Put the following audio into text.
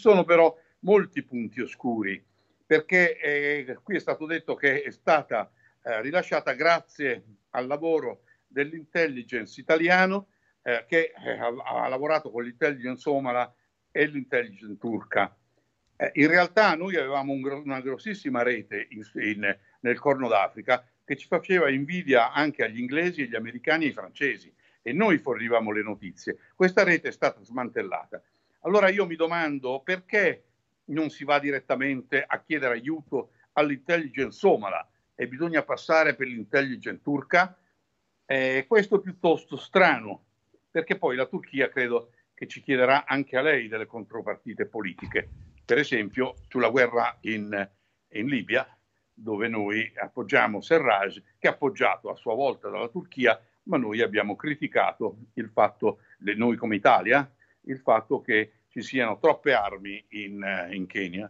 sono però molti punti oscuri, perché eh, qui è stato detto che è stata eh, rilasciata grazie al lavoro dell'intelligence italiano eh, che eh, ha, ha, lavorato con l'intelligence somala e l'intelligence turca. Eh, in realtà noi avevamo un, una grossissima rete in, in, nel Corno d'Africa che ci faceva invidia anche agli inglesi, agli americani e ai francesi e noi fornivamo le notizie. Questa rete è stata smantellata. Allora io mi domando perché non si va direttamente a chiedere aiuto all'intelligence somala e bisogna passare per l'intelligence turca. Eh, questo è piuttosto strano, perché poi la Turchia credo che ci chiederà anche a lei delle contropartite politiche, per esempio sulla guerra in, in Libia, dove noi appoggiamo Serraj, che è appoggiato a sua volta dalla Turchia, ma noi abbiamo criticato il fatto, noi come Italia, il fatto che ci siano troppe armi in, eh, in Kenya.